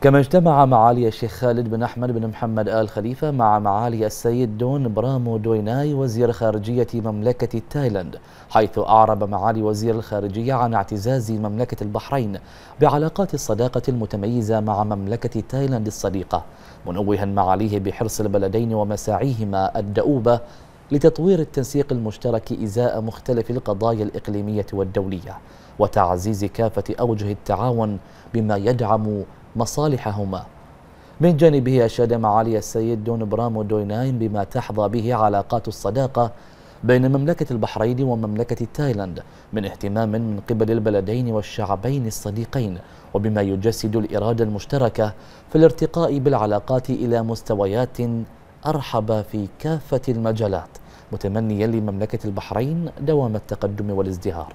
كما اجتمع معالي الشيخ خالد بن أحمد بن محمد آل خليفة مع معالي السيد دون برامو دويناي وزير خارجية مملكة تايلاند حيث أعرب معالي وزير الخارجية عن اعتزاز مملكة البحرين بعلاقات الصداقة المتميزة مع مملكة تايلاند الصديقة منوها معاليه بحرص البلدين ومساعيهما الدؤوبة لتطوير التنسيق المشترك إزاء مختلف القضايا الإقليمية والدولية وتعزيز كافة أوجه التعاون بما يدعم مصالحهما من جانبه أشاد معالي السيد دون برامو دويناين بما تحظى به علاقات الصداقة بين مملكة البحرين ومملكة تايلاند من اهتمام من قبل البلدين والشعبين الصديقين وبما يجسد الإرادة المشتركة في الارتقاء بالعلاقات إلى مستويات أرحب في كافة المجالات متمنيا لمملكة البحرين دوام التقدم والازدهار